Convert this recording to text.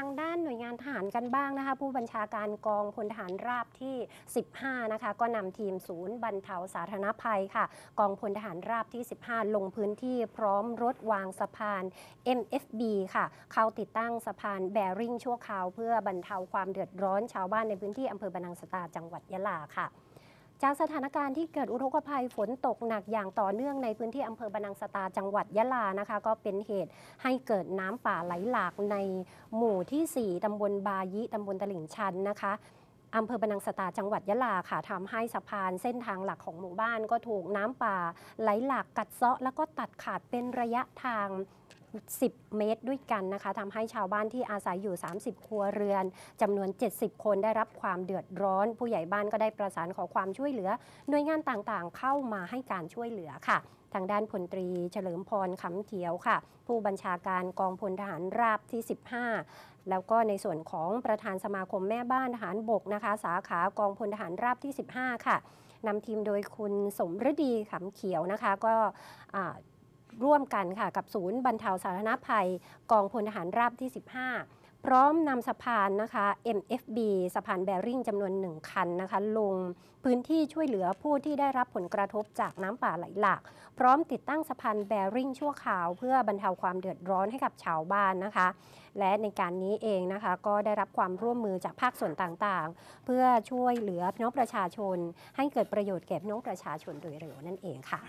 างด้านหน่วยงานทหารกันบ้างนะคะ ผู้บัญชาการกองพลทหารราบที่ 15 นะคะ ก็นำทีมศูนย์บรรเทาสาธารณภัยค่ะ กองพลทหารราบที่ 15 ลงพื้นที่พร้อมรถวางสะพาน MFB ค่ะ เข้าติดตั้งสะพานแบริ่งชั่วคราวเพื่อบรรเทาความเดือดร้อนชาวบ้านในพื้นที่อำเภอบรรนังสตาจังหวัดยะลาค่ะจากสถานการณ์ที่เกิดอุทกภัยฝนตกหนักอย่างต่อเนื่องในพื้นที่อำเภอบานังสตาจังหวัดยะลา นะคะ ก็เป็นเหตุให้เกิดน้ำป่าไหลหลากในหมู่ที่ 4ตำบลบายิตำบลตลิ่งชัน นะคะอำเภอบานังสตาจังหวัดยะลา ค่ะทำให้สะพานเส้นทางหลักของหมู่บ้านก็ถูกน้ำป่าไหลหลากกัดเซาะแล้วก็ตัดขาดเป็นระยะทาง10เมตรด้วยกันนะคะทำให้ชาวบ้านที่อาศัยอยู่ 30 ครัวเรือนจำนวน 70 คนได้รับความเดือดร้อน ผู้ใหญ่บ้านก็ได้ประสานขอความช่วยเหลือ หน่วยงานต่างๆเข้ามาให้การช่วยเหลือค่ะ ทางด้านพลตรีเฉลิมพรขำเขียวค่ะ ผู้บัญชาการกองพลทหารราบที่ 15 แล้วก็ในส่วนของประธานสมาคมแม่บ้านทหารบกนะคะ สาขากองพลทหารราบที่ 15 ค่ะนำทีมโดยคุณสมฤดีขำเขียวนะคะก็ร่วมกันค่ะกับศูนย์บรรเทาสาธารณภัยกองพลทหารราบที่ 15 พร้อมนำสะพานนะคะ MFB สะพานแบริ่งจำนวนหนึ่งคันนะคะลงพื้นที่ช่วยเหลือผู้ที่ได้รับผลกระทบจากน้ำป่าไหลหลากพร้อมติดตั้งสะพานแบริ่งชั่วคราวเพื่อบรรเทาความเดือดร้อนให้กับชาวบ้านนะคะ และในการนี้เองนะคะก็ได้รับความร่วมมือจากภาคส่วนต่างๆ เพื่อช่วยเหลือพี่น้องประชาชน ให้เกิดประโยชน์แก่พี่น้องประชาชนโดยเร็วนั่นเองค่ะ